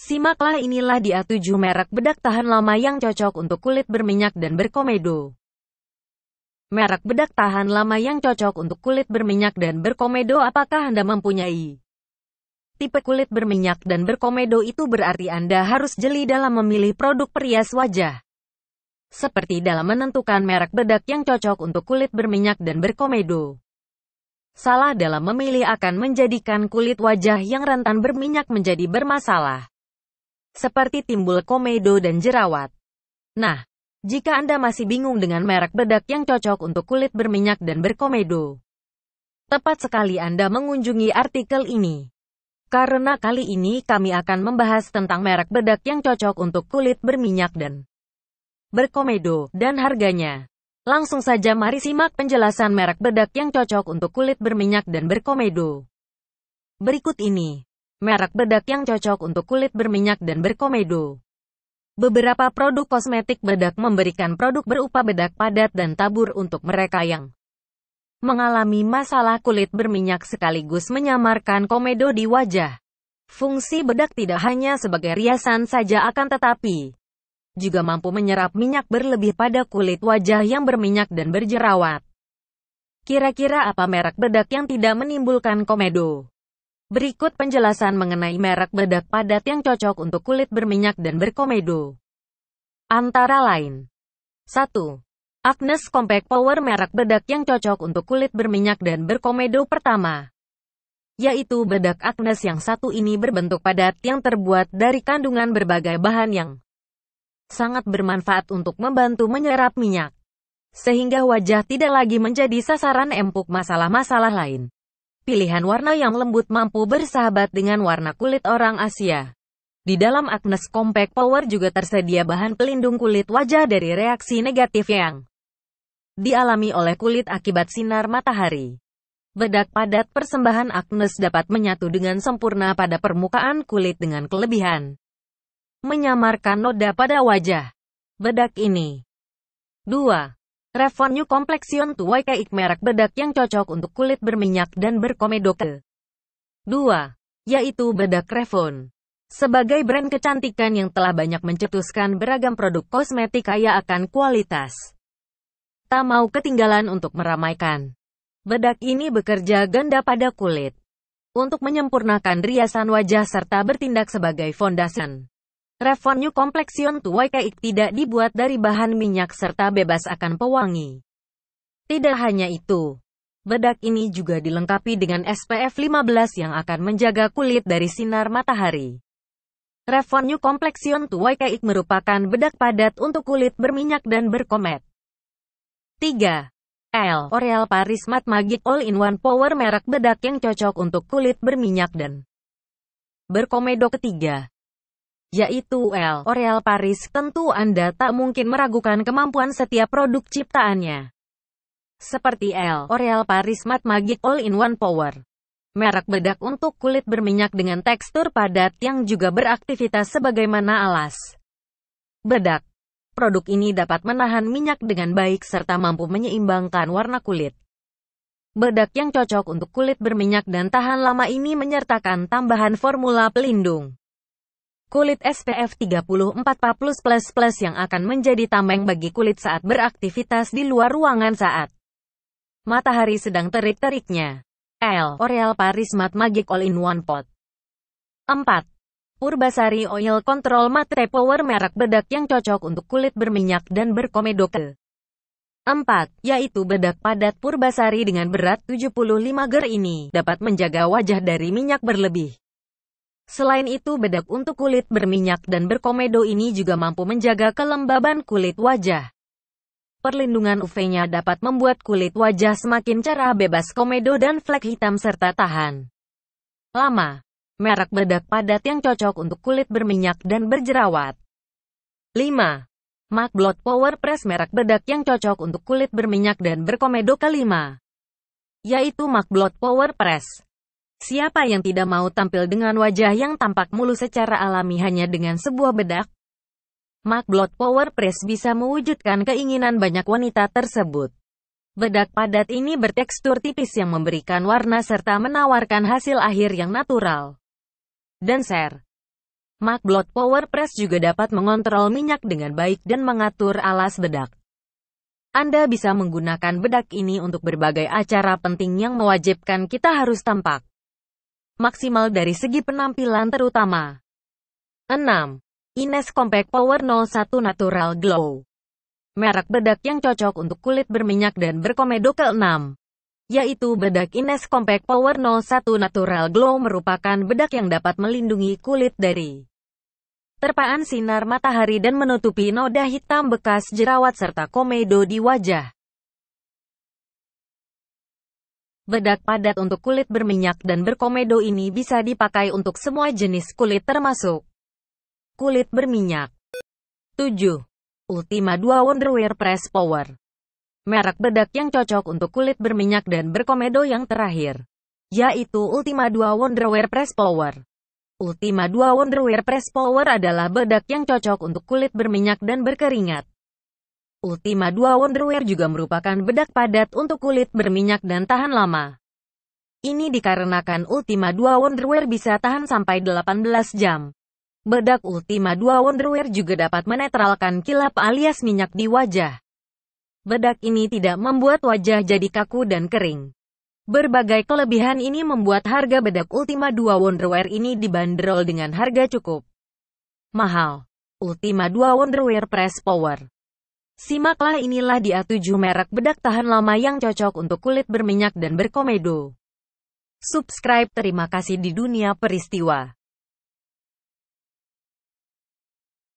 Simaklah inilah dia 7 merek bedak tahan lama yang cocok untuk kulit berminyak dan berkomedo. Merek bedak tahan lama yang cocok untuk kulit berminyak dan berkomedo apakah Anda mempunyai? Tipe kulit berminyak dan berkomedo itu berarti Anda harus jeli dalam memilih produk perias wajah. Seperti dalam menentukan merek bedak yang cocok untuk kulit berminyak dan berkomedo. Salah dalam memilih akan menjadikan kulit wajah yang rentan berminyak menjadi bermasalah seperti timbul komedo dan jerawat. Nah, jika Anda masih bingung dengan merek bedak yang cocok untuk kulit berminyak dan berkomedo, tepat sekali Anda mengunjungi artikel ini. Karena kali ini kami akan membahas tentang merek bedak yang cocok untuk kulit berminyak dan berkomedo, dan harganya. Langsung saja mari simak penjelasan merek bedak yang cocok untuk kulit berminyak dan berkomedo. Berikut ini merek bedak yang cocok untuk kulit berminyak dan berkomedo. Beberapa produk kosmetik bedak memberikan produk berupa bedak padat dan tabur untuk mereka yang mengalami masalah kulit berminyak sekaligus menyamarkan komedo di wajah. Fungsi bedak tidak hanya sebagai riasan saja akan tetapi juga mampu menyerap minyak berlebih pada kulit wajah yang berminyak dan berjerawat. Kira-kira apa merek bedak yang tidak menimbulkan komedo? Berikut penjelasan mengenai merek bedak padat yang cocok untuk kulit berminyak dan berkomedo. Antara lain. 1. Agnes Compact Power merek bedak yang cocok untuk kulit berminyak dan berkomedo pertama. Yaitu bedak Agnes yang satu ini berbentuk padat yang terbuat dari kandungan berbagai bahan yang sangat bermanfaat untuk membantu menyerap minyak. Sehingga wajah tidak lagi menjadi sasaran empuk masalah-masalah lain. Pilihan warna yang lembut mampu bersahabat dengan warna kulit orang Asia. Di dalam Agnes Compact Power juga tersedia bahan pelindung kulit wajah dari reaksi negatif yang dialami oleh kulit akibat sinar matahari. Bedak padat persembahan Agnes dapat menyatu dengan sempurna pada permukaan kulit dengan kelebihan menyamarkan noda pada wajah. Bedak ini 2. Revon New Complexion Tuai Keik merek bedak yang cocok untuk kulit berminyak dan berkomedoke. 2. Yaitu bedak Revon. Sebagai brand kecantikan yang telah banyak mencetuskan beragam produk kosmetik kaya akan kualitas. Tak mau ketinggalan untuk meramaikan. Bedak ini bekerja ganda pada kulit. Untuk menyempurnakan riasan wajah serta bertindak sebagai fondasan. Revenue Complexion tuai keik tidak dibuat dari bahan minyak serta bebas akan pewangi. Tidak hanya itu, bedak ini juga dilengkapi dengan SPF 15 yang akan menjaga kulit dari sinar matahari. Revenue Complexion tuai keik merupakan bedak padat untuk kulit berminyak dan berkomet. 3. L. Oreal Paris Matte Magic All-in-One Power merek bedak yang cocok untuk kulit berminyak dan berkomedo ketiga yaitu L. Oreal Paris, tentu Anda tak mungkin meragukan kemampuan setiap produk ciptaannya. Seperti L. Oreal Paris Matte Magic All-in-One Power. Merek bedak untuk kulit berminyak dengan tekstur padat yang juga beraktivitas sebagaimana alas. Bedak. Produk ini dapat menahan minyak dengan baik serta mampu menyeimbangkan warna kulit. Bedak yang cocok untuk kulit berminyak dan tahan lama ini menyertakan tambahan formula pelindung kulit SPF 34 plus plus plus yang akan menjadi tameng bagi kulit saat beraktivitas di luar ruangan saat matahari sedang terik-teriknya. L. Oreal Paris Matte Magic All in One Pot 4. Purbasari Oil Control Matte Power merek bedak yang cocok untuk kulit berminyak dan berkomedo ke 4. Yaitu bedak padat Purbasari dengan berat 75 ger ini dapat menjaga wajah dari minyak berlebih. Selain itu bedak untuk kulit berminyak dan berkomedo ini juga mampu menjaga kelembaban kulit wajah. Perlindungan UV-nya dapat membuat kulit wajah semakin cerah bebas komedo dan flek hitam serta tahan. Lama. Merek bedak padat yang cocok untuk kulit berminyak dan berjerawat. 5. Mac Blood Power Press merek bedak yang cocok untuk kulit berminyak dan berkomedo kelima, yaitu Mac Blood Power Press. Siapa yang tidak mau tampil dengan wajah yang tampak mulus secara alami hanya dengan sebuah bedak? Mark Blood Power Press bisa mewujudkan keinginan banyak wanita tersebut. Bedak padat ini bertekstur tipis yang memberikan warna serta menawarkan hasil akhir yang natural. Dan share. Mark Blood Power Press juga dapat mengontrol minyak dengan baik dan mengatur alas bedak. Anda bisa menggunakan bedak ini untuk berbagai acara penting yang mewajibkan kita harus tampak maksimal dari segi penampilan terutama. 6. Ines Compact Power 01 Natural Glow Merek bedak yang cocok untuk kulit berminyak dan berkomedo ke-6 yaitu bedak Ines Compact Power 01 Natural Glow merupakan bedak yang dapat melindungi kulit dari terpaan sinar matahari dan menutupi noda hitam bekas jerawat serta komedo di wajah. bedak padat untuk kulit berminyak dan berkomedo ini bisa dipakai untuk semua jenis kulit termasuk kulit berminyak. 7. Ultima 2 Wonderwear Press Power Merek bedak yang cocok untuk kulit berminyak dan berkomedo yang terakhir, yaitu Ultima 2 Wonderwear Press Power. Ultima 2 Wonderwear Press Power adalah bedak yang cocok untuk kulit berminyak dan berkeringat. Ultima 2 Wonderwear juga merupakan bedak padat untuk kulit berminyak dan tahan lama. Ini dikarenakan Ultima 2 Wonderwear bisa tahan sampai 18 jam. Bedak Ultima 2 Wonderwear juga dapat menetralkan kilap alias minyak di wajah. Bedak ini tidak membuat wajah jadi kaku dan kering. Berbagai kelebihan ini membuat harga bedak Ultima 2 Wonderwear ini dibanderol dengan harga cukup mahal. Ultima 2 Wonderwear Press Power Simaklah inilah dia 7 merek bedak tahan lama yang cocok untuk kulit berminyak dan berkomedo. Subscribe terima kasih di dunia peristiwa.